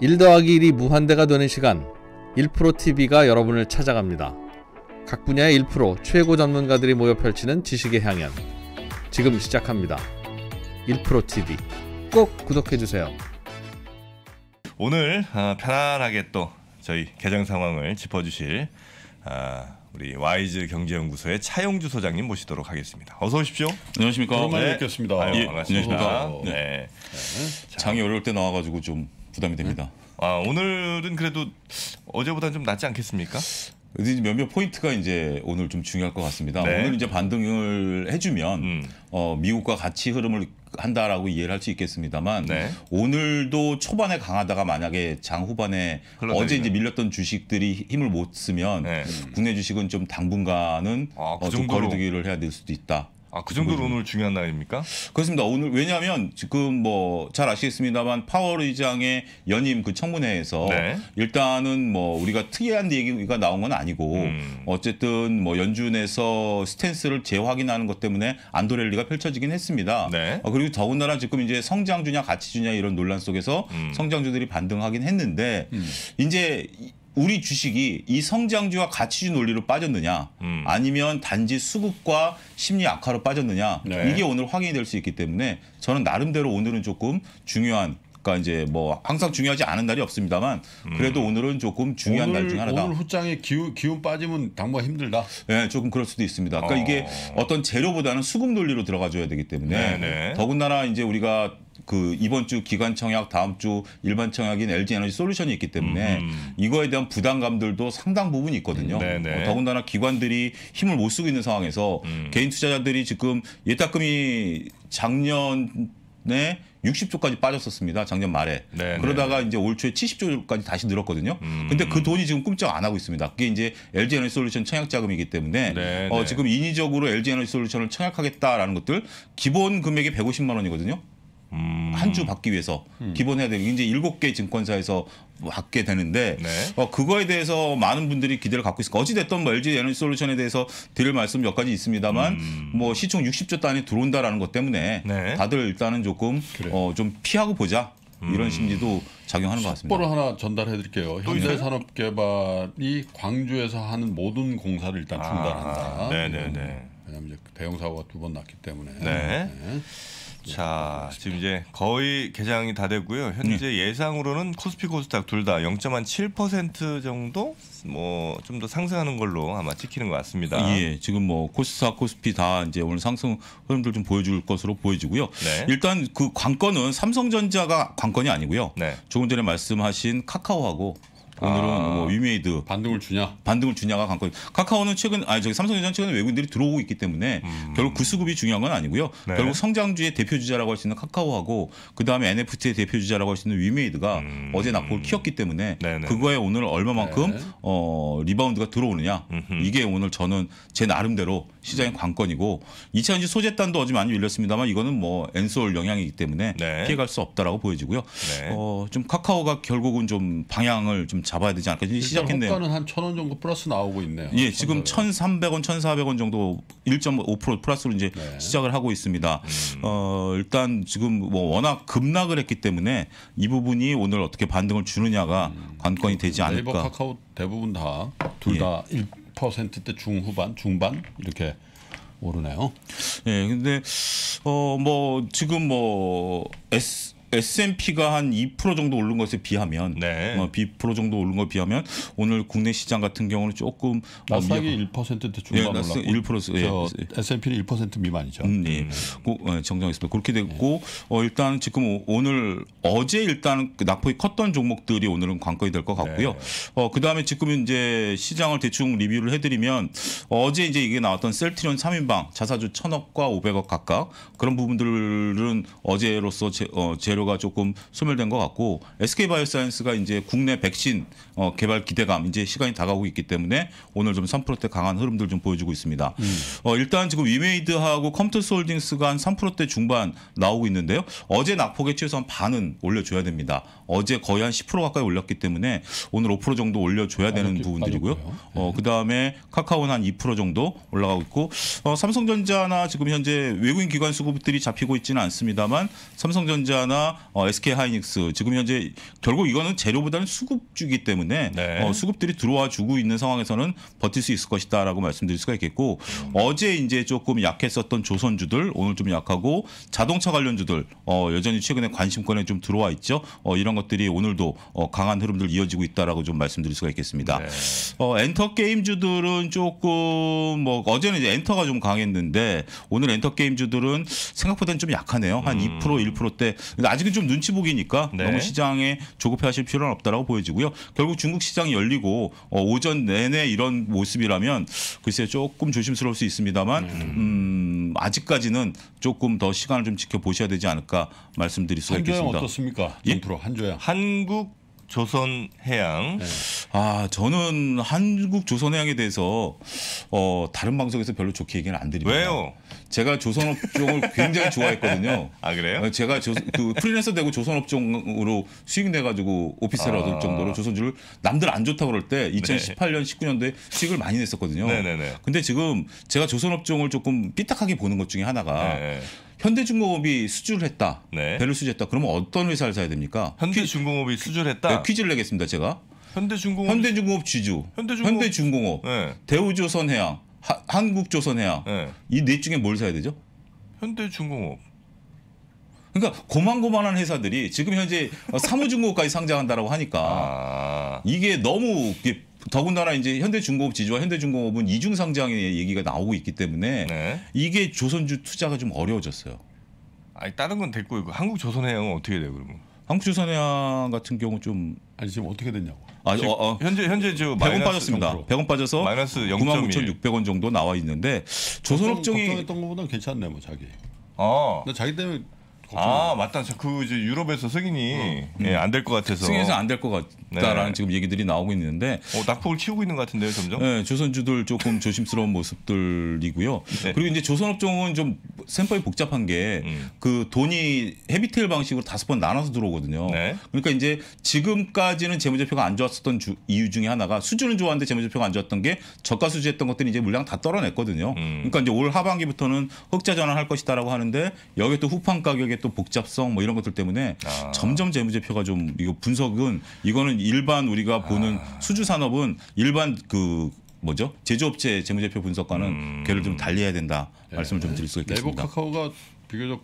1 더하기 1이 무한대가 되는 시간 1프로TV가 여러분을 찾아갑니다. 각 분야의 1프로 최고 전문가들이 모여 펼치는 지식의 향연 지금 시작합니다. 1프로TV 꼭 구독해주세요. 오늘 어, 편안하게 또 저희 개장 상황을 짚어주실 어, 우리 와이즈 경제연구소의 차용주 소장님 모시도록 하겠습니다. 어서 오십시오. 안녕하십니까. 네. 오랜만에 네. 뵙겠습니다. 아유, 예, 반갑습니다. 안녕하십니까. 네. 네. 장이 어려울 때 나와가지고 좀 부담이 네? 됩니다. 아 오늘은 그래도 어제보다 는좀 낫지 않겠습니까? 몇몇 포인트가 이제 오늘 좀 중요할 것 같습니다. 네. 오늘 이제 반등을 해주면 음. 어, 미국과 같이 흐름을 한다라고 이해를 할 수 있겠습니다만 네. 오늘도 초반에 강하다가 만약에 장 후반에 흘러드리는. 어제 이제 밀렸던 주식들이 힘을 못 쓰면 네. 국내 주식은 좀 당분간은 아, 그 어, 좀 거리두기를 해야 될 수도 있다. 아, 그 정도로 오늘 중요한 날입니까? 그렇습니다. 오늘 왜냐하면 지금 뭐 잘 아시겠습니다만 파월 의장의 연임 그 청문회에서 네. 일단은 뭐 우리가 특이한 얘기가 나온 건 아니고 음. 어쨌든 뭐 연준에서 스탠스를 재확인하는 것 때문에 안도랠리가 펼쳐지긴 했습니다. 네. 아, 그리고 더군다나 지금 이제 성장주냐 가치주냐 이런 논란 속에서 음. 성장주들이 반등하긴 했는데 음. 이제 우리 주식이 이 성장주와 가치주 논리로 빠졌느냐 음. 아니면 단지 수급과 심리 악화로 빠졌느냐 네. 이게 오늘 확인이 될 수 있기 때문에 저는 나름대로 오늘은 조금 중요한 그러니까 이제 뭐 항상 중요하지 않은 날이 없습니다만 음. 그래도 음. 오늘은 조금 중요한 날 중 하나다. 오늘 후장에 기운, 기운 빠지면 당부가 힘들다. 네, 조금 그럴 수도 있습니다. 그러니까 어. 이게 어떤 재료보다는 수급 논리로 들어가줘야 되기 때문에 네네. 네. 더군다나 이제 우리가 그 이번 주 기관 청약, 다음 주 일반 청약인 LG 에너지 솔루션이 있기 때문에 음. 음. 이거에 대한 부담감들도 상당 부분 이 있거든요. 네네. 네. 어, 더군다나 기관들이 힘을 못 쓰고 있는 상황에서 음. 개인 투자자들이 지금 예탁금이 작년에 60조까지 빠졌었습니다. 작년 말에. 네, 네 그러다가 이제 올 초에 70조까지 다시 늘었거든요. 음. 근데 그 돈이 지금 꿈쩍 안 하고 있습니다. 그게 이제 LG 에너지 솔루션 청약 자금이기 때문에 네네. 어, 네. 지금 인위적으로 LG 에너지 솔루션을 청약하겠다라는 것들 기본 금액이 150만 원이거든요. 음. 한주 받기 위해서 음. 기본해야 되는 이제 일곱 개 증권사에서 받게 되는데 네. 어, 그거에 대해서 많은 분들이 기대를 갖고 있을까 어찌 됐든뭐 LG 에너지 솔루션에 대해서 드릴 말씀 몇 가지 있습니다만 음. 뭐 시총 60조 단위 들어온다라는 것 때문에 네. 다들 일단은 조금 그래. 어, 좀 피하고 보자 이런 음. 심리도 작용하는 것 같습니다. 속보를 하나 전달해드릴게요. 현대산업개발이 광주에서 하는 모든 공사를 일단 중단한다. 아, 네네네. 왜냐하면 이제 대형 사고가 두 번 났기 때문에. 네. 네. 자, 지금 이제 거의 개장이 다 됐고요. 현재 네. 예상으로는 코스피 코스닥 둘 다 0.7% 정도 뭐 좀 더 상승하는 걸로 아마 찍히는 것 같습니다. 예, 지금 뭐 코스닥 코스피 다 이제 오늘 상승 흐름들 좀 보여줄 것으로 보여지고요. 네. 일단 그 관건은 삼성전자가 관건이 아니고요. 네. 조금 전에 말씀하신 카카오하고 오늘은 아, 뭐 위메이드 반등을 주냐? 반등을 주냐가 관건. 카카오는 최근 아니 저기 삼성전자 최근에 외국인들이 들어오고 있기 때문에 음. 결국 그 수급이 중요한 건 아니고요. 네. 결국 성장주의 대표 주자라고 할 수 있는 카카오하고 그 다음에 NFT의 대표 주자라고 할 수 있는 위메이드가 음. 어제 낙폭을 키웠기 때문에 네네. 그거에 오늘 얼마만큼 네. 어 리바운드가 들어오느냐 음흠. 이게 오늘 저는 제 나름대로 시장의 관건이고 2차전지 소재단도 어제 많이 밀렸습니다만 이거는 뭐 엔솔 영향이기 때문에 네. 피해갈 수 없다라고 보여지고요. 네. 어, 좀 카카오가 결국은 좀 방향을 좀 잡아야 되지 않을까 시작했네요. 그러는 한천 원 정도 플러스 나오고 있네요. 예, 지금 1,300원, 1,400원 정도 1.5% 플러스로 이제 네. 시작을 하고 있습니다. 음. 어, 일단 지금 뭐 워낙 급락을 했기 때문에 이 부분이 오늘 어떻게 반등을 주느냐가 음. 관건이 되지 않을까. 네이버 카카오 대부분 다 둘다 예. 1%대 중후반, 중반 이렇게 오르네요. 예, 근데 어뭐 지금 뭐 S S&P가 한 2% 정도 오른 것에 비하면 네. 어, 2% 정도 오른 것에 비하면 오늘 국내 시장 같은 경우는 조금 어, 나스닥이 어, 1%대 예, 중반 예, 올랐고 1%, 예. S&P는 1% 미만이죠. 음, 예. 음. 예, 정정했습니다. 그렇게 됐고 예. 어, 일단 지금 오늘 어제 일단 그 낙폭이 컸던 종목들이 오늘은 관건이 될 것 같고요. 네. 어, 그다음에 지금 이제 시장을 대충 리뷰를 해드리면 어제 이제 이게 나왔던 셀트리온 3인방 자사주 천억과 오백억 각각 그런 부분들은 어제로서 제, 어, 제 재료가 조금 소멸된 것 같고 SK 바이오사이언스가 이제 국내 백신 어, 개발 기대감 이제 시간이 다가오고 있기 때문에 오늘 좀 선프로때 강한 흐름들 좀 보여주고 있습니다. 음. 어, 일단 지금 위메이드하고 컴퓨터솔딩스가 한 3%대 중반 나오고 있는데요. 어제 낙폭의 최소한 반은 올려줘야 됩니다. 어제 거의 한 10% 가까이 올렸기 때문에 오늘 5% 정도 올려줘야 아, 되는 부분들이고요. 네. 어, 그 다음에 카카오는 한 2% 정도 올라가고 있고 어, 삼성전자나 지금 현재 외국인 기관 수급들이 잡히고 있지는 않습니다만 삼성전자나 어, SK 하이닉스 지금 현재 결국 이거는 재료보다는 수급주기 때문에 네. 어, 수급들이 들어와 주고 있는 상황에서는 버틸 수 있을 것이다라고 말씀드릴 수가 있겠고 음. 어제 이제 조금 약했었던 조선주들 오늘 좀 약하고 자동차 관련주들 어, 여전히 최근에 관심권에 좀 들어와 있죠. 어, 이런 것들이 오늘도 어, 강한 흐름들 이어지고 있다라고 좀 말씀드릴 수가 있겠습니다. 네. 어, 엔터 게임주들은 조금 뭐 어제는 이제 엔터가 좀 강했는데 오늘 엔터 게임주들은 생각보다는 좀 약하네요. 한 음. 2% 1%대. 아직은 좀 눈치 보기니까 네. 너무 시장에 조급해하실 필요는 없다라고 보여지고요. 결국 중국 시장이 열리고 어, 오전 내내 이런 모습이라면 글쎄 조금 조심스러울 수 있습니다만 음, 음 아직까지는 조금 더 시간을 좀 지켜보셔야 되지 않을까 말씀드릴 수가 있겠습니다. 한주 어떻습니까? 예? 한 주영 뭐요 예, 한국 조선 해양. 네. 아 저는 한국 조선 해양에 대해서 어, 다른 방송에서 별로 좋게 얘기는 안 드립니다. 왜요? 제가 조선 업종을 굉장히 좋아했거든요. 아 그래요? 어, 제가 조, 그 프리랜서 되고 조선 업종으로 수익 내 가지고 오피스텔 아. 얻을 정도로 조선주를 남들 안 좋다 그럴 때 2018년 네. 19년도에 수익을 많이 냈었거든요. 네네네. 네, 네. 근데 지금 제가 조선 업종을 조금 삐딱하게 보는 것 중에 하나가. 네. 네. 현대중공업이 수주를 했다. 네. 배를 수주했다. 그러면 어떤 회사를 사야 됩니까? 현대중공업이 수주를 했다. 네, 퀴즈를 내겠습니다. 제가. 현대중공업. 현대중공업 지주. 현대중공업. 현대중공업. 네. 대우조선해양. 하, 한국조선해양. 네. 이넷 네 중에 뭘 사야 되죠? 현대중공업. 그러니까 고만고만한 회사들이 지금 현재 사무중공업까지 상장한다라고 하니까 아... 이게 너무 더군다나 이제 현대중공업 지주와 현대중공업은 이중 상장의 얘기가 나오고 있기 때문에 네. 이게 조선주 투자가 좀 어려워졌어요. 아니 다른 건 됐고 이거 한국 조선해양은 어떻게 돼요 그러면? 한국 조선해양 같은 경우 좀 아니 지금 어떻게 됐냐고. 아, 어, 어. 현재 현재 저 100원 빠졌습니다. 100원 빠져서 마이너스 99,600원 정도 나와 있는데 조선업종이 걱정했던 것보다 괜찮네 뭐 자기. 아. 어. 나 자기 때문에 아 맞다. 그 이제 유럽에서 승인이 어. 예, 음. 예, 안될 것 같아서 승인해서 안 될 것 같다라는 네. 지금 얘기들이 나오고 있는데 어, 낙폭을 키우고 있는 것 같은데요, 점점. 네, 조선주들 조금 조심스러운 모습들이고요. 네. 그리고 이제 조선업종은 좀샘플이 복잡한 게그 음. 그 돈이 헤비테일 방식으로 다섯 번 나눠서 들어오거든요. 네. 그러니까 이제 지금까지는 재무제표가 안 좋았었던 주, 이유 중에 하나가 수준은 좋았는데 재무제표가 안 좋았던 게 저가 수주했던 것들이 이제 물량 다 떨어냈거든요. 음. 그러니까 이제 올 하반기부터는 흑자 전환할 것이다라고 하는데 여기 또 후판 가격에 또 복잡성 뭐 이런 것들 때문에 아. 점점 재무제표가 좀 이거 분석은 이거는 일반 우리가 보는 아. 수주 산업은 일반 그 뭐죠 제조업체 재무제표 분석과는 음. 걔를 좀 달리해야 된다 예. 말씀을 좀 드릴 수 있겠습니다. 네이버 카카오가 비교적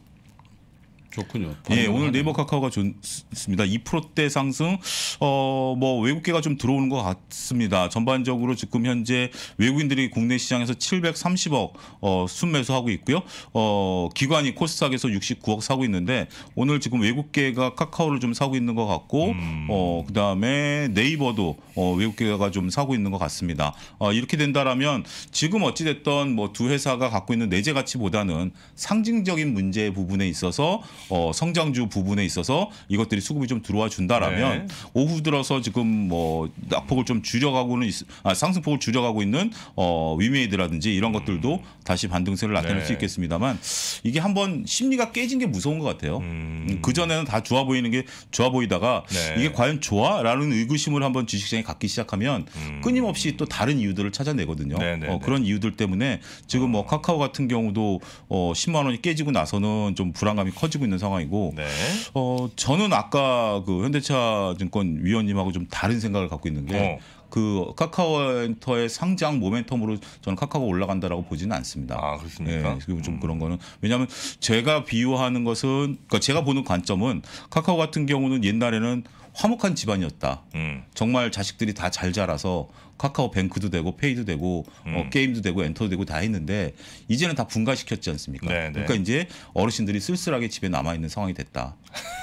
좋군요. 예, 오늘 네이버 카카오가 좋습니다. 2%대 상승. 어, 뭐 외국계가 좀 들어오는 것 같습니다. 전반적으로 지금 현재 외국인들이 국내 시장에서 730억 어, 순매수하고 있고요. 어, 기관이 코스닥에서 69억 사고 있는데 오늘 지금 외국계가 카카오를 좀 사고 있는 것 같고 음. 어, 그다음에 네이버도 어, 외국계가 좀 사고 있는 것 같습니다. 어, 이렇게 된다라면 지금 어찌 됐던 뭐 두 회사가 갖고 있는 내재 가치보다는 상징적인 문제 부분에 있어서 어, 성장주 부분에 있어서 이것들이 수급이 좀 들어와 준다라면 네. 오후 들어서 지금 뭐 낙폭을 좀 줄여가고는 있, 아, 상승폭을 줄여가고 있는 어, 위메이드라든지 이런 것들도 음. 다시 반등세를 나타낼 네. 수 있겠습니다만 이게 한번 심리가 깨진 게 무서운 것 같아요. 음. 음 그 전에는 다 좋아 보이는 게 좋아 보이다가 네. 이게 과연 좋아라는 의구심을 한번 주식시장에 갖기 시작하면 음. 끊임없이 또 다른 이유들을 찾아내거든요. 네, 네, 어, 네. 그런 이유들 때문에 지금 뭐 카카오 같은 경우도 어, 10만 원이 깨지고 나서는 좀 불안감이 커지고 있는. 있는 상황이고 네. 어 저는 아까 그 현대차 증권 위원님하고 좀 다른 생각을 갖고 있는 게 어. 그 카카오엔터의 상장 모멘텀으로 저는 카카오가 올라간다라고 보지는 않습니다. 아 그렇습니까? 예, 그리고 좀 음. 그런 거는 왜냐하면 제가 비유하는 것은 그니까 제가 보는 관점은 카카오 같은 경우는 옛날에는 화목한 집안이었다. 음. 정말 자식들이 다 잘 자라서 카카오 뱅크도 되고 페이도 되고 어, 음. 어, 게임도 되고 엔터도 되고 다 했는데 이제는 다 분가시켰지 않습니까? 네네. 네. 그러니까 이제 어르신들이 쓸쓸하게 집에 남아 있는 상황이 됐다.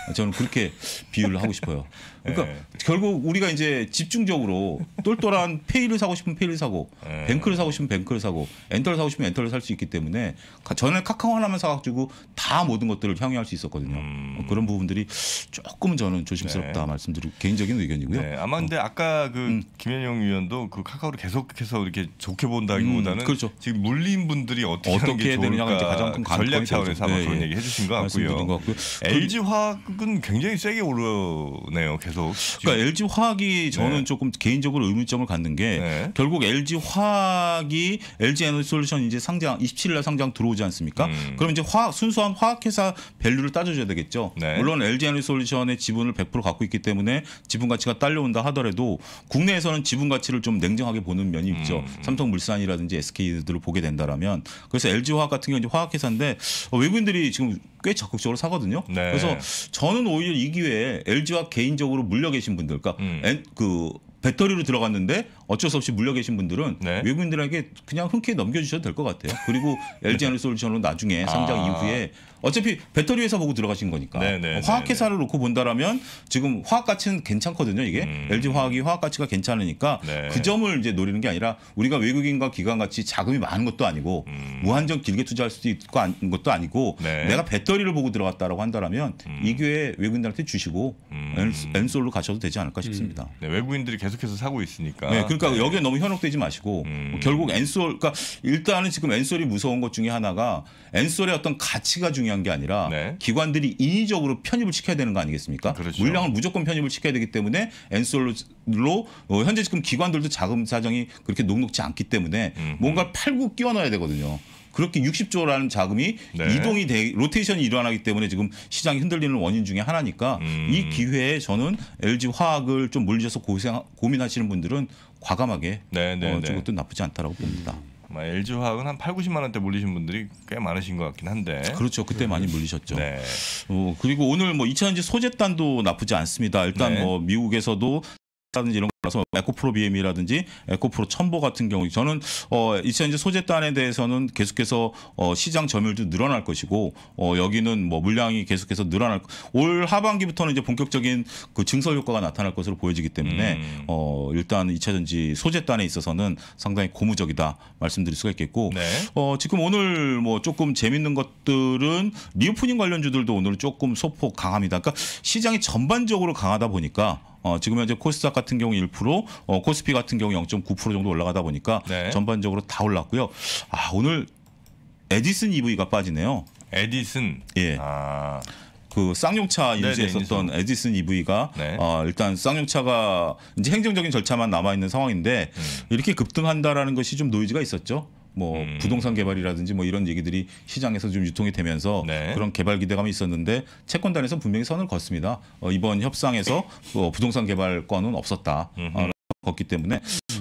아, 저는 그렇게 비유를 하고 싶어요. 그러니까 네. 결국 우리가 이제 집중적으로 똘똘한 페이를 사고 싶으면 페이를 사고, 네. 뱅크를 사고 싶으면 뱅크를 사고, 엔터를 사고 싶으면 엔터를 살 수 있기 때문에 전에 카카오 하나만 사가지고 다 모든 것들을 향유할 수 있었거든요. 음. 어, 그런 부분들이 조금 저는 조심스럽다 네. 말씀드리고 개인적인 의견이고요. 네, 아마 근데 어. 아까 그 음. 김현영 위원도 그 카카오를 계속해서 이렇게 좋게 본다기보다는 음, 그렇죠. 지금 물린 분들이 어떻게, 어떻게 되느냐가 가장 큰 전략 차원에서 한번 그런 네. 얘기 해주신 것 같고요. 것 같고요. LG 그 화 화학은 굉장히 세게 오르네요. 계속. 그러니까 LG 화학이 저는 네. 조금 개인적으로 의문점을 갖는 게 네. 결국 LG 화학이 LG 에너지 솔루션 이제 상장 27일 날 상장 들어오지 않습니까? 음. 그럼 이제 화학 순수한 화학회사 밸류를 따져줘야 되겠죠. 네. 물론 LG 에너지 솔루션의 지분을 100% 갖고 있기 때문에 지분 가치가 딸려온다 하더라도 국내에서는 지분 가치를 좀 냉정하게 보는 면이 있죠. 음. 삼성물산이라든지 SK들을 보게 된다라면 그래서 LG 화학 같은 경우 이제 화학회사인데 외국인들이 지금 꽤 적극적으로 사거든요. 네. 그래서 저는 오히려 이 기회에 LG와 개인적으로 물려 계신 분들, 그러니까 음. 그 배터리로 들어갔는데 어쩔 수 없이 물려 계신 분들은 네. 외국인들에게 그냥 흔쾌히 넘겨주셔도 될 것 같아요. 그리고 LG 에너솔루션로 네. 나중에 아. 상장 아. 이후에 어차피 배터리 회사 보고 들어가신 거니까 네네, 네, 네, 화학 회사를 놓고 본다라면 지금 화학 가치는 괜찮거든요. 이게 음. LG 화학이 화학 가치가 괜찮으니까 네. 그 점을 이제 노리는 게 아니라 우리가 외국인과 기관 같이 자금이 많은 것도 아니고 음. 무한정 길게 투자할 수도 있고 아 것도 아니고 네. 내가 배터리를 보고 들어갔다라고 한다라면 음. 이 기회 외국인들한테 주시고 엔솔로 음. 가셔도 되지 않을까 음. 싶습니다. 네, 외국인들이 계속해서 사고 있으니까. 네, 니까 그러니까 네. 여기에 너무 현혹되지 마시고 음. 뭐 결국 엔솔 그러니까 일단은 지금 엔솔이 무서운 것 중에 하나가 엔솔의 어떤 가치가 중요한 게 아니라 네. 기관들이 인위적으로 편입을 시켜야 되는 거 아니겠습니까? 그렇죠. 물량을 무조건 편입을 시켜야 되기 때문에 엔솔로 어, 현재 지금 기관들도 자금 사정이 그렇게 녹록지 않기 때문에 음뭔가 팔고 끼워 넣어야 되거든요. 그렇게 60조라는 자금이 네. 이동이 돼 로테이션이 일어나기 때문에 지금 시장이 흔들리는 원인 중에 하나니까 음. 이 기회에 저는 LG 화학을 좀 물리셔서 고생 고민하시는 분들은 과감하게 네네네. 네, 어, 중국도 네. 나쁘지 않다라고 봅니다. 음, 아, LG 화학은 한 8, 90만 원대 물리신 분들이 꽤 많으신 것 같긴 한데. 그렇죠. 그때 많이 물리셨죠. 네. 어, 그리고 오늘 뭐 이차전지 소재단도 나쁘지 않습니다. 일단 네. 뭐 미국에서도 라든 이런 그래서 에코프로 BM이라든지 에코프로 첨보 같은 경우 저는 어 이천제 소재단에 대해서는 계속해서 어 시장 점유율도 늘어날 것이고 어 여기는 뭐 물량이 계속해서 늘어날 올 하반기부터는 이제 본격적인 그 증설 효과가 나타날 것으로 보여지기 때문에 음. 어 일단 이차전지 소재단에 있어서는 상당히 고무적이다 말씀드릴 수가 있겠고 네. 어 지금 오늘 뭐 조금 재밌는 것들은 리오프닝 관련주들도 오늘 조금 소폭 강합니다. 그러니까 시장이 전반적으로 강하다 보니까 어, 지금 현재 코스닥 같은 경우 1%, 어, 코스피 같은 경우 0.9% 정도 올라가다 보니까 네. 전반적으로 다 올랐고요. 아, 오늘 에디슨 EV가 빠지네요. 에디슨. 예. 아. 그 쌍용차 인수했었던 네, 네, 에디슨 EV가 네. 어, 일단 쌍용차가 이제 행정적인 절차만 남아 있는 상황인데 음. 이렇게 급등한다라는 것이 좀 노이즈가 있었죠. 뭐 음. 부동산 개발이라든지 뭐 이런 얘기들이 시장에서 좀 유통이 되면서 네. 그런 개발 기대감이 있었는데 채권단에서 분명히 선을 걷습니다. 어, 이번 협상에서 그 어, 부동산 개발 권은 없었다. 걷기 때문에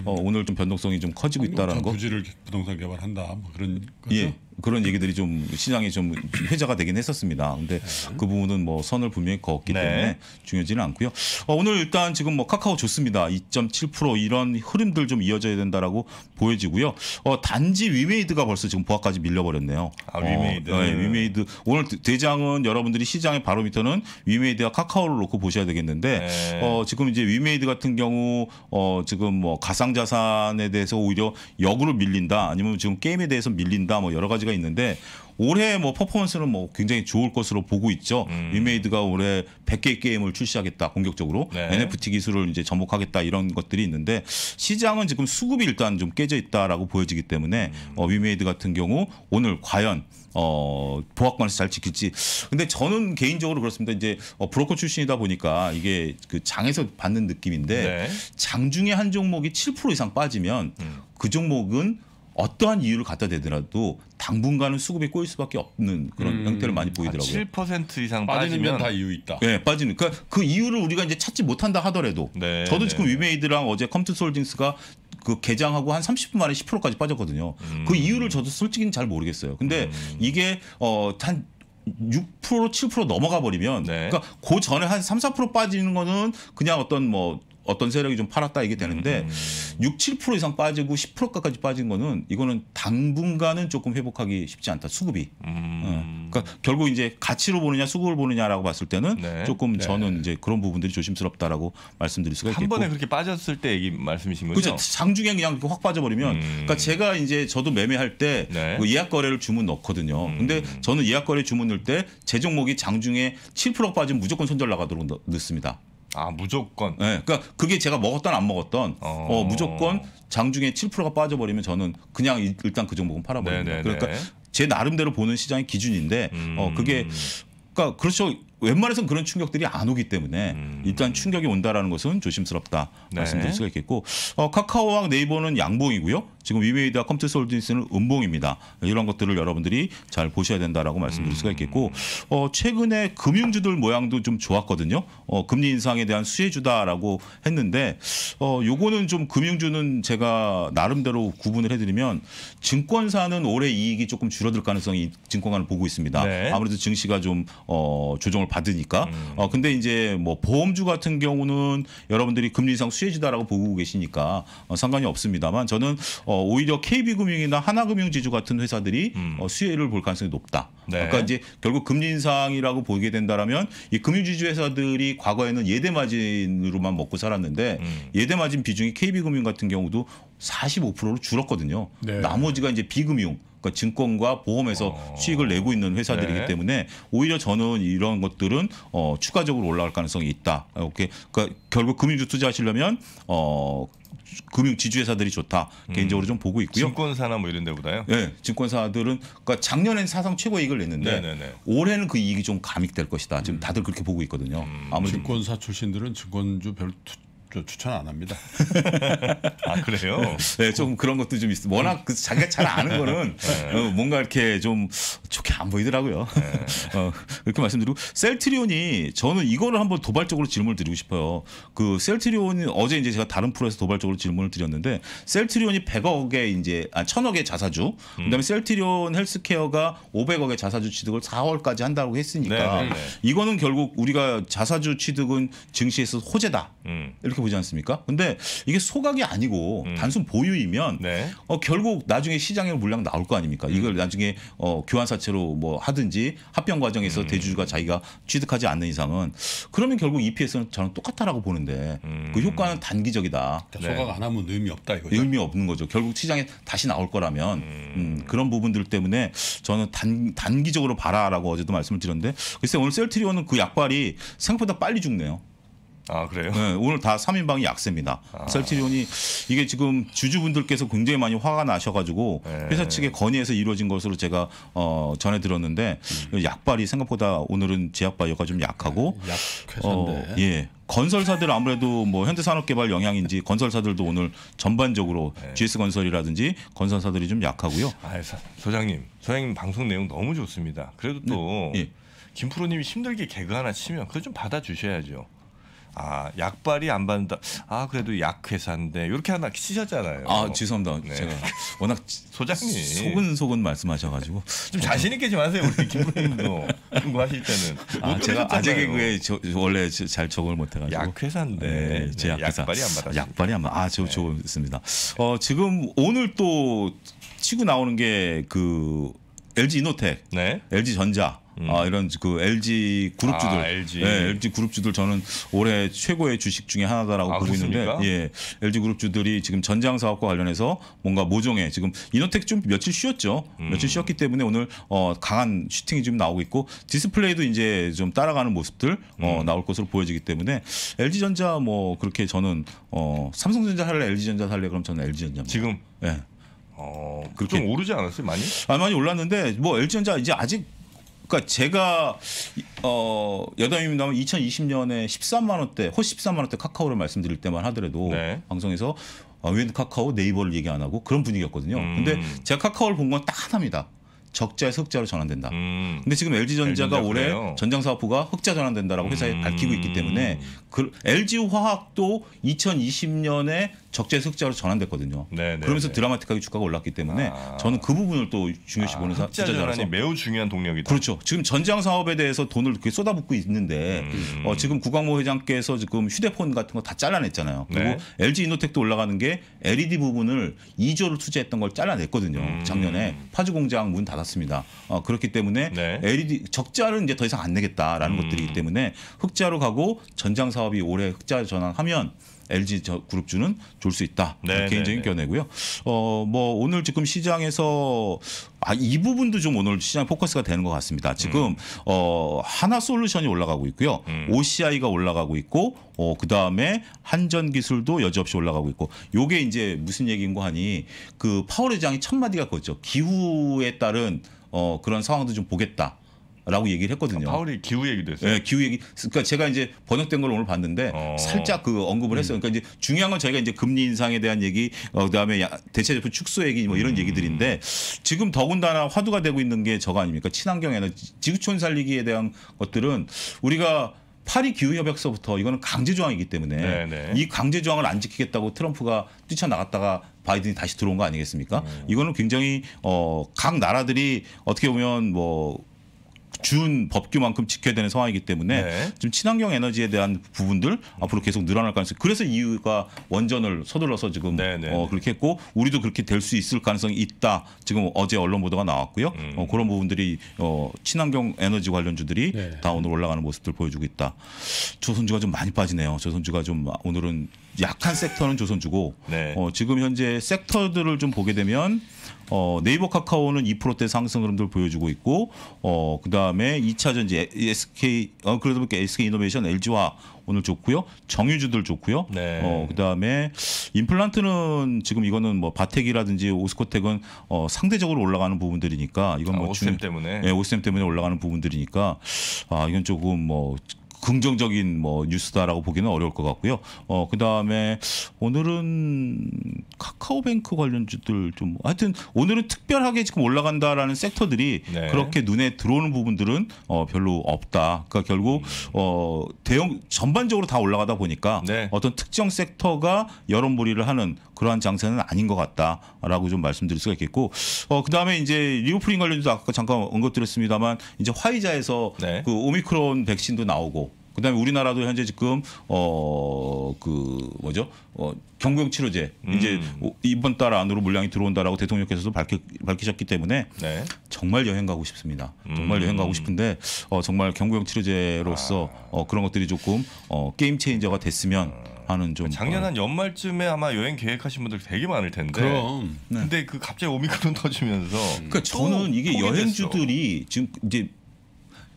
어, 오늘 좀 변동성이 좀 커지고 있다라는 거. 부지를 부동산 개발한다. 뭐 그런 거죠. 예. 그런 얘기들이 좀 시장이 좀 회자가 되긴 했었습니다. 근데 네. 그 부분은 뭐 선을 분명히 그기 네. 때문에 중요하지는 않고요. 어, 오늘 일단 지금 뭐 카카오 좋습니다. 2.7% 이런 흐름들 좀 이어져야 된다라고 보여지고요. 어, 단지 위메이드가 벌써 지금 보합까지 밀려버렸네요. 아, 위메이드. 어, 네, 위메이드. 오늘 대장은 여러분들이 시장의 바로미터는 위메이드와 카카오를 놓고 보셔야 되겠는데 네. 어, 지금 이제 위메이드 같은 경우 어, 지금 뭐 가상자산에 대해서 오히려 역으로 밀린다 아니면 지금 게임에 대해서 밀린다 뭐 여러 가지가 차이가 있는데 올해 뭐 퍼포먼스는 뭐 굉장히 좋을 것으로 보고 있죠. 음. 위메이드가 올해 100개 게임을 출시하겠다 공격적으로 네. NFT 기술을 이제 접목하겠다 이런 것들이 있는데 시장은 지금 수급이 일단 좀 깨져 있다라고 보여지기 때문에 음. 어, 위메이드 같은 경우 오늘 과연 어, 보합관에서잘 지킬지. 근데 저는 개인적으로 그렇습니다. 이제 어, 브로커 출신이다 보니까 이게 그 장에서 받는 느낌인데 네. 장 중에 한 종목이 7% 이상 빠지면 음. 그 종목은 어떠한 이유를 갖다 대더라도 당분간은 수급이 꼬일 수밖에 없는 그런 음. 형태를 많이 아, 보이더라고요. 아, 7% 이상 빠지면 다 이유 있다. 네, 빠지는. 그니까그 이유를 우리가 이제 찾지 못한다 하더라도 네, 저도 네, 지금 네. 위메이드랑 어제 컴투솔딩스가 그 개장하고 한 30분 만에 10%까지 빠졌거든요. 음. 그 이유를 저도 솔직히잘 모르겠어요. 근데 음. 이게 어한 6% 7% 넘어가 버리면 네. 그러니까 그 전에 한 3, 4% 빠지는 거는 그냥 어떤 뭐 어떤 세력이 좀 팔았다 이게 되는데 음. 6, 음. 7% 이상 빠지고 10%까지 빠진 거는 이거는 당분간은 조금 회복하기 쉽지 않다. 수급이. 음. 어. 그러니까 결국 이제 가치로 보느냐 수급을 보느냐라고 봤을 때는 네. 조금 네. 저는 네. 이제 그런 부분들이 조심스럽다라고 말씀드릴 수가 있겠고. 한 번에 그렇게 빠졌을 때 얘기 말씀이신 거죠? 그죠. 장중에 그냥 확 빠져버리면 음. 그러니까 제가 이제 저도 매매할 때 네. 그 예약 거래를 주문 넣거든요. 음. 근데 저는 예약 거래 주문 넣을 때 제 종목이 장중에 7% 빠지면 무조건 손절 나가도록 넣습니다. 아 무조건. 네, 그러니까 그게 제가 먹었던 안 먹었던 어, 어 무조건 장중에 7%가 빠져버리면 저는 그냥 일단 그 종목은 팔아버립니다. 네네네. 네, 그러니까 네. 제 나름대로 보는 시장의 기준인데 음. 어 그게 음. 그러니까 그렇죠. 웬만해선 그런 충격들이 안 오기 때문에 음. 일단 충격이 온다라는 것은 조심스럽다 네. 말씀드릴 수가 있겠고 어, 카카오와 네이버는 양봉이고요. 지금 위메이드와 컴퓨터솔디스는 음봉입니다. 이런 것들을 여러분들이 잘 보셔야 된다라고 말씀드릴 수가 음. 있겠고 어, 최근에 금융주들 모양도 좀 좋았거든요. 어, 금리 인상에 대한 수혜주다라고 했는데 어, 요거는 좀 금융주는 제가 나름대로 구분을 해드리면 증권사는 올해 이익이 조금 줄어들 가능성이 증권가는 보고 있습니다. 네. 아무래도 증시가 좀 어, 조정을 받으니까. 음. 어 근데 이제 뭐 보험주 같은 경우는 여러분들이 금리 인상 수혜지다라고 보고 계시니까 어, 상관이 없습니다만 저는 어, 오히려 KB금융이나 하나금융지주 같은 회사들이 음. 어, 수혜를 볼 가능성이 높다. 네. 그까 이제 결국 금리 인상이라고 보게 된다라면 이 금융지주 회사들이 과거에는 예대 마진으로만 먹고 살았는데 음. 예대 마진 비중이 KB금융 같은 경우도 45%로 줄었거든요. 네. 나머지가 이제 비금융 그러니까 증권과 보험에서 어. 수익을 내고 있는 회사들이기 네. 때문에 오히려 저는 이런 것들은 어, 추가적으로 올라갈 가능성이 있다. 이렇게 그러니까 결국 금융주 투자하시려면 어, 금융 지주회사들이 좋다 음. 개인적으로 좀 보고 있고요. 증권사나 뭐 이런 데보다요. 네, 증권사들은 그러니까 작년엔 사상 최고 이익을 냈는데 네네네. 네, 네. 올해는 그 이익이 좀 감익될 것이다. 지금 음. 다들 그렇게 보고 있거든요. 음. 아무래도 증권사 출신들은 증권주 별 투, 저 추천 안 합니다. 아 그래요? 네, 네, 좀 그런 것도 좀 있어. 워낙 음. 그 자기가 잘 아는 거는 네. 어, 뭔가 이렇게 좀 좋게 안 보이더라고요. 네. 어, 그렇게 말씀드리고 셀트리온이 저는 이거를 한번 도발적으로 질문을 드리고 싶어요. 그 셀트리온이 어제 이제 제가 다른 프로에서 도발적으로 질문을 드렸는데 셀트리온이 100억에 이제 아 1,000억의 자사주, 음. 그다음에 셀트리온 헬스케어가 500억의 자사주 취득을 4월까지 한다고 했으니까 네, 네, 네, 이거는 결국 우리가 자사주 취득은 증시에서 호재다. 음. 이렇게 이렇게 보지 않습니까? 근데 이게 소각이 아니고 음. 단순 보유이면 네. 어, 결국 나중에 시장에 물량 나올 거 아닙니까? 음. 이걸 나중에 어, 교환사채로 뭐 하든지 합병 과정에서 음. 대주주가 자기가 취득하지 않는 이상은 그러면 결국 EPS는 저는 똑같다라고 보는데 그 음. 효과는 단기적이다. 그러니까 소각 안 하면 의미 없다 이거죠? 의미 없는 거죠. 결국 시장에 다시 나올 거라면 음. 음, 그런 부분들 때문에 저는 단, 단기적으로 봐라라고 어제도 말씀을 드렸는데 글쎄 오늘 셀트리온은 그 약발이 생각보다 빨리 죽네요. 아 그래요? 네, 오늘 다 3인방이 약세입니다. 아. 셀트리온이 이게 지금 주주분들께서 굉장히 많이 화가 나셔가지고 네. 회사 측에 건의해서 이루어진 것으로 제가 어, 전해 드렸는데 음. 그 약발이 생각보다 오늘은 제약발이가좀 약하고 네, 약회사인데 어, 예 건설사들 아무래도 뭐 현대산업개발 영향인지 건설사들도 오늘 전반적으로 네. GS 건설이라든지 건설사들이 좀 약하고요. 아, 소장님, 소장님 방송 내용 너무 좋습니다. 그래도 또 네. 예. 김프로님이 힘들게 개그 하나 치면 그걸좀 받아주셔야죠. 아 약발이 안 받는다. 아 그래도 약회사인데 이렇게 하나 치셨잖아요. 아 죄송합니다. 네. 제가 워낙 소장님 속은 속은 말씀하셔가지고 좀 자신 있게 좀 하세요. 우리 김부님도 그거 하실 때는 아, 제가 아직개그게 저, 원래 잘 적응을 못해가지고 약회사인데 네, 제 네, 약회사. 약발이 안 받아. 약발이 안 받아. 저, 저 네. 좋습니다. 어 지금 오늘 또 치고 나오는 게 그 LG 이노텍, 네. LG 전자 아, 음. 아, 이런 그 LG 그룹주들, 아, LG. 예, LG 그룹주들 저는 올해 최고의 주식 중에 하나다라고 아, 보고 그렇습니까? 있는데, 예, LG 그룹주들이 지금 전장 사업과 관련해서 뭔가 모종에 지금 이노텍 좀 며칠 쉬었죠. 음. 며칠 쉬었기 때문에 오늘 어, 강한 슈팅이 좀 나오고 있고 디스플레이도 이제 좀 따라가는 모습들 어, 음. 나올 것으로 보여지기 때문에 LG 전자 뭐 그렇게 저는 어, 삼성전자 할래, LG 전자 할래 그럼 저는 LG 전자. 지금. 예. 어, 그렇게 좀 오르지 않았어요 많이? 아 많이 올랐는데 뭐 LG전자 이제 아직 그러니까 제가 어 여담입니다만 2020년에 13만 원대 호 13만 원대 카카오를 말씀드릴 때만 하더라도 네. 방송에서 아, 어, 왜 카카오 네이버를 얘기 안 하고 그런 분위기였거든요. 음. 근데 제가 카카오를 본 건 딱 하나입니다. 적자에 흑자로 전환된다. 음. 근데 지금 LG전자가 올해 그래요? 전장사업부가 흑자 전환된다라고 음. 회사에 밝히고 있기 때문에 그 LG화학도 2020년에 적재 흑자로 전환됐거든요. 네네네. 네, 그러면서 네. 드라마틱하게 주가가 올랐기 때문에 아. 저는 그 부분을 또 중요시 아, 보는 아, 흑자 전환이 매우 중요한 동력이다. 그렇죠. 지금 전장 사업에 대해서 돈을 이렇게 쏟아붓고 있는데 음. 어, 지금 구광모 회장께서 지금 휴대폰 같은 거 다 잘라냈잖아요. 그리고 네. LG 이노텍도 올라가는 게 LED 부분을 2조를 투자했던 걸 잘라냈거든요. 음. 작년에 파주 공장 문 닫아 않았습니다. 어, 그렇기 때문에 네. LED 적자를 이제 더 이상 안 내겠다라는 음. 것들이기 때문에 흑자로 가고 전장 사업이 올해 흑자 전환하면 LG 그룹주는 좋수 있다. 네, 개인적인 네, 견해고요. 네. 어, 뭐 오늘 지금 시장에서 아, 이 부분도 좀 오늘 시장 포커스가 되는 것 같습니다. 지금 음. 어, 하나 솔루션이 올라가고 있고요. 음. OCI가 올라가고 있고 어, 그다음에 한전 기술도 여지없이 올라가고 있고 요게 이제 무슨 얘기인고 하니 그 파월 의장이 첫 마디가 그거죠. 기후에 따른 어, 그런 상황도 좀 보겠다. 라고 얘기를 했거든요. 아, 파울이 기후 얘기도 했어요. 네, 기후 얘기. 그러니까 제가 이제 번역된 걸 오늘 봤는데 어. 살짝 그 언급을 했어요. 그러니까 이제 중요한 건 저희가 이제 금리 인상에 대한 얘기, 어, 그다음에 대체 제품 축소 얘기 뭐 이런 음. 얘기들인데 지금 더군다나 화두가 되고 있는 게 저거 아닙니까? 친환경 에너지, 지구촌 살리기에 대한 것들은 우리가 파리 기후협약서부터 이거는 강제조항이기 때문에 네네. 네. 이 강제조항을 안 지키겠다고 트럼프가 뛰쳐나갔다가 바이든이 다시 들어온 거 아니겠습니까? 음. 이거는 굉장히 어, 각 나라들이 어떻게 보면 뭐준 법규만큼 지켜야 되는 상황이기 때문에 네. 지금 친환경 에너지에 대한 부분들 앞으로 계속 늘어날 가능성. 이 그래서 이유가 e 원전을 서둘러서 지금 네, 네, 어, 네. 그렇게 했고 우리도 그렇게 될 수 있을 가능성이 있다. 지금 어제 언론 보도가 나왔고요. 음. 어, 그런 부분들이 어, 친환경 에너지 관련주들이 네. 다 오늘 올라가는 모습들 보여주고 있다. 조선주가 좀 많이 빠지네요. 조선주가 좀 오늘은 약한 섹터는 조선주고 네. 어, 지금 현재 섹터들을 좀 보게 되면 어, 네이버 카카오는 2%대 상승 흐름들 보여주고 있고 어, 그다음에 2차전지 SK 어, 그래도 보니까 SK 이노베이션 LG화 오늘 좋고요. 정유주들 좋고요. 네. 어, 그다음에 임플란트는 지금 이거는 뭐 바텍이라든지 오스코텍은 어, 상대적으로 올라가는 부분들이니까 이건 뭐 아, 오스템 때문에 예, 오스템 때문에 올라가는 부분들이니까 아, 이건 조금 뭐 긍정적인 뭐 뉴스다라고 보기는 어려울 것 같고요. 어 그다음에 오늘은 카카오뱅크 관련주들 좀 하여튼 오늘은 특별하게 지금 올라간다라는 섹터들이 네. 그렇게 눈에 들어오는 부분들은 어 별로 없다. 그러니까 결국 음. 어 대형 전반적으로 다 올라가다 보니까 네. 어떤 특정 섹터가 여론몰이를 하는 그러한 장세는 아닌 것 같다라고 좀 말씀드릴 수가 있겠고 어 그다음에 이제 리오프링 관련해서 아까 잠깐 언급드렸습니다만 이제 화이자에서 네. 그 오미크론 백신도 나오고 그다음에 우리나라도 현재 지금 어 그 뭐죠 어 경구용 치료제 음. 이제 이번 달 안으로 물량이 들어온다라고 대통령께서도 밝히, 밝히셨기 때문에 네. 정말 여행 가고 싶습니다. 정말 음. 여행 가고 싶은데 어 정말 경구용 치료제로서 아. 어 그런 것들이 조금 어 게임 체인저가 됐으면. 아. 아는 좀 그 작년 한 연말쯤에 아마 여행 계획하신 분들 되게 많을 텐데. 그럼. 네. 근데 그 갑자기 오미크론 터지면서. 그러니까 저는 이게 여행주들이 됐어. 지금 이제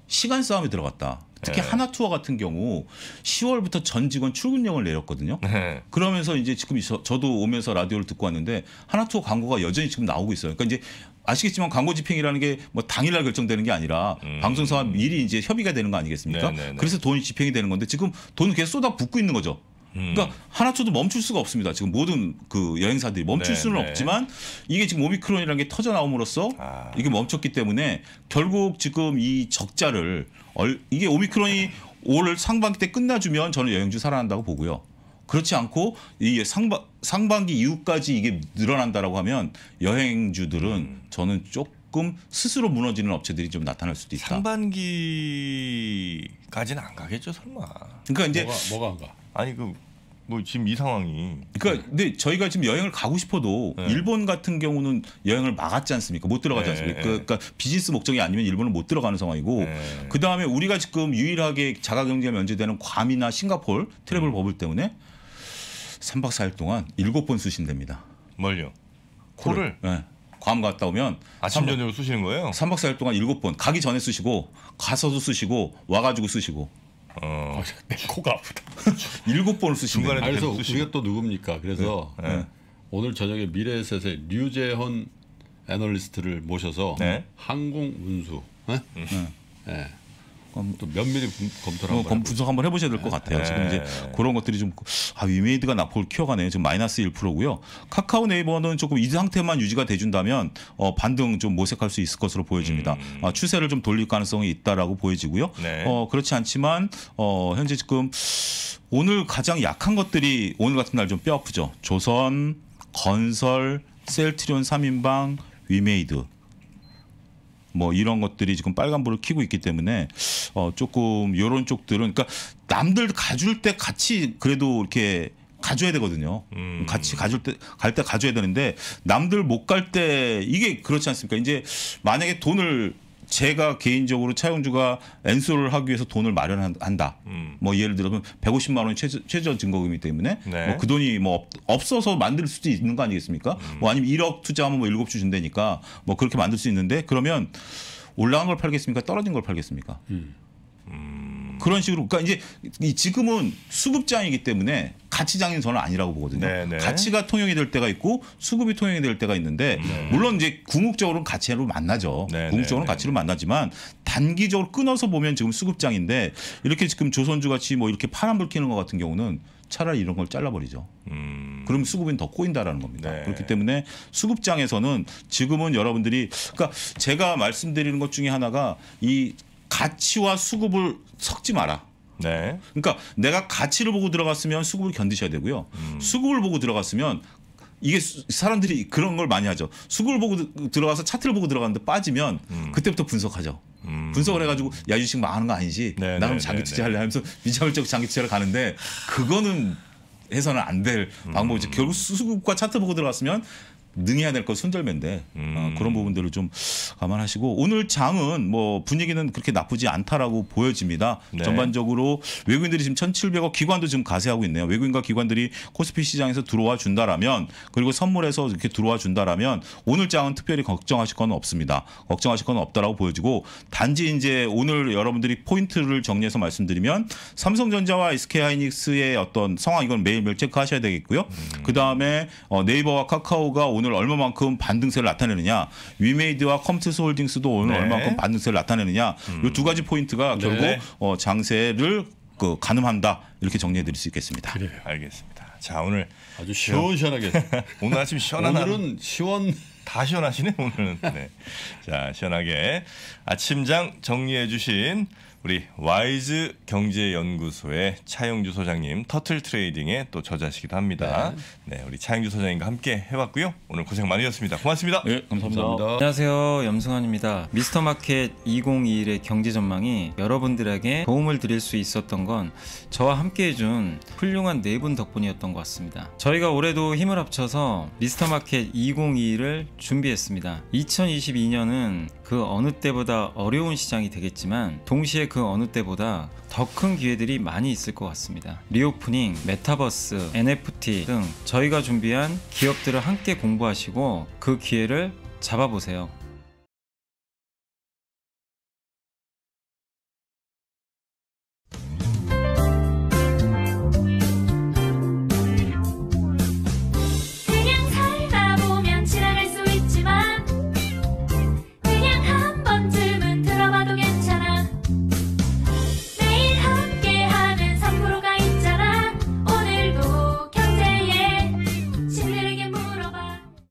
시간 싸움에 들어갔다. 특히 네. 하나 투어 같은 경우 10월부터 전 직원 출근령을 내렸거든요. 네. 그러면서 이제 지금 저, 저도 오면서 라디오를 듣고 왔는데 하나 투어 광고가 여전히 지금 나오고 있어요. 그러니까 이제 아시겠지만 광고 집행이라는 게 뭐 당일날 결정되는 게 아니라 음. 방송사와 미리 이제 협의가 되는 거 아니겠습니까? 네네네. 네, 네. 그래서 돈이 집행이 되는 건데 지금 돈을 계속 쏟아 붓고 있는 거죠. 그러니까 음. 하나쳐도 멈출 수가 없습니다. 지금 모든 그 여행사들이 멈출 네, 수는 네. 없지만 이게 지금 오미크론이라는 게 터져 나옴으로써 아. 이게 멈췄기 때문에 결국 지금 이 적자를 얼, 이게 오미크론이 올 상반기 때 끝나주면 저는 여행주 살아난다고 보고요. 그렇지 않고 이 상반 상반기 이후까지 이게 늘어난다라고 하면 여행주들은 음. 저는 조금 스스로 무너지는 업체들이 좀 나타날 수도 있다. 상반기까지는 안 가겠죠, 설마. 그러니까 이제 뭐가, 뭐가 안 가? 아니 그 뭐 지금 이 상황이 그러니까 네. 근데 저희가 지금 여행을 가고 싶어도 네. 일본 같은 경우는 여행을 막았지 않습니까? 못 들어가지 네. 않습니까? 그, 그러니까 비즈니스 목적이 아니면 일본을못 들어가는 상황이고 네. 그다음에 우리가 지금 유일하게 자가 격리가 면제되는 괌이나 싱가폴 트래블 음. 버블 때문에 3박 4일 동안 7번 수신됩니다. 뭘요? 코를? 네. 괌 갔다 오면 아침 저녁으로 쓰시는 거예요? 3박 4일 동안 7번 가기 전에 쓰시고 가서도 쓰시고 와 가지고 쓰시고 어. 아, 내 코가 아프다. 일곱 번을 쓰신네 중간에 그래서 우리가 또 누굽니까? 그래서 네. 네. 네. 오늘 저녁에 미래에셋의 류재헌 애널리스트를 모셔서 네. 항공 운수. 네? 음. 네. 음, 또 면밀히 검토를 어, 한번 분석 한번 해보셔야 될것 네. 같아요. 네. 지금 이제 네. 그런 것들이 좀 그, 아, 위메이드가 나폴 을 키워가네요. 지금 마이너스 1%고요. 카카오 네이버는 조금 이 상태만 유지가 돼준다면 어, 반등 좀 모색할 수 있을 것으로 보여집니다. 음. 아, 추세를 좀 돌릴 가능성이 있다라고 보여지고요. 네. 어, 그렇지 않지만 어, 현재 지금 오늘 가장 약한 것들이 오늘 같은 날 좀 뼈 아프죠. 조선, 건설, 셀트리온 3인방, 위메이드 뭐 이런 것들이 지금 빨간불을 켜고 있기 때문에 어 조금 요런 쪽들은 그러니까 남들 가줄 때 같이 그래도 이렇게 가줘야 되거든요. 음. 같이 가줄 때 갈 때가줘야 되는데 남들 못 갈 때 이게 그렇지 않습니까? 이제 만약에 돈을 제가 개인적으로 차용주가 엔솔를 하기 위해서 돈을 마련한다. 음. 뭐 예를 들면 어 150만 원 최저, 최저 증거금이기 때문에 네. 뭐그 돈이 뭐 없, 어서 만들 수도 있는 거 아니겠습니까? 음. 뭐 아니면 1억 투자하면 뭐 7주 준다니까 뭐 그렇게 만들 수 있는데 그러면 올라간 걸 팔겠습니까? 떨어진 걸 팔겠습니까? 음. 음. 그런 식으로 그러니까 이제 지금은 수급장이기 때문에 가치 장인 저는 아니라고 보거든요. 네네. 네. 가치가 통용이 될 때가 있고 수급이 통용이 될 때가 있는데 음. 네. 물론 이제 궁극적으로는 가치로 만나죠. 네네. 네, 궁극적으로는 네. 가치로 만나지만 단기적으로 끊어서 보면 지금 수급장인데 이렇게 지금 조선주 같이 뭐 이렇게 파란불 켜는 것 같은 경우는 차라리 이런 걸 잘라버리죠. 음. 그럼 수급은 더 꼬인다라는 겁니다. 네. 그렇기 때문에 수급장에서는 지금은 여러분들이 그러니까 제가 말씀드리는 것 중에 하나가 이 가치와 수급을 섞지 마라. 네. 그러니까 내가 가치를 보고 들어갔으면 수급을 견디셔야 되고요. 음. 수급을 보고 들어갔으면 이게 사람들이 그런 걸 많이 하죠. 수급을 보고 들어가서 차트를 보고 들어갔는데 빠지면 음. 그때부터 분석하죠. 음. 분석을 해가지고 야 주식 많은 거 아니지. 네, 나 그럼 네, 장기 네, 투자할래 네. 하면서 미자율적 장기 투자를 가는데 그거는 해서는 안될 음. 방법이죠. 결국 수급과 차트 보고 들어갔으면 능해야 될거 손절매인데 아, 음. 어, 그런 부분들을 좀 감안하시고 오늘 장은 뭐 분위기는 그렇게 나쁘지 않다라고 보여집니다. 네. 전반적으로 외국인들이 지금 1,700억 기관도 지금 가세하고 있네요. 외국인과 기관들이 코스피 시장에서 들어와 준다라면 그리고 선물에서 이렇게 들어와 준다라면 오늘 장은 특별히 걱정하실 건 없습니다. 걱정하실 건 없다라고 보여지고 단지 이제 오늘 여러분들이 포인트를 정리해서 말씀드리면 삼성전자와 SK하이닉스의 어떤 상황 이건 매일매일 체크하셔야 되겠고요. 음. 그다음에 어, 네이버와 카카오가 오늘 오늘 얼마만큼 반등세를 나타내느냐 위메이드와 컴투스 홀딩스도 오늘 네. 얼마만큼 반등세를 나타내느냐 음. 이두 가지 포인트가 네. 결국 어, 장세를 그 가늠한다 이렇게 정리해 드릴 수 있겠습니다. 그래요. 알겠습니다. 자 오늘 아주 시원시원하게 오늘 아침 시원한 오늘은 시원 다 시원하시네 오늘은 네. 자 시원하게 아침장 정리해 주신 우리 와이즈 경제연구소의 차영주 소장님 터틀 트레이딩의 또 저자시기도 합니다. 네, 네 우리 차영주 소장님과 함께 해봤고요. 오늘 고생 많으셨습니다. 고맙습니다. 네, 감사합니다. 감사합니다. 안녕하세요, 염승환입니다. 미스터 마켓 2021의 경제 전망이 여러분들에게 도움을 드릴 수 있었던 건 저와 함께해준 훌륭한 네 분 덕분이었던 것 같습니다. 저희가 올해도 힘을 합쳐서 미스터 마켓 2021을 준비했습니다. 2022년은 그 어느 때보다 어려운 시장이 되겠지만 동시에 그 어느 때보다 더 큰 기회들이 많이 있을 것 같습니다. 리오프닝, 메타버스, NFT 등 저희가 준비한 기업들을 함께 공부하시고 그 기회를 잡아보세요.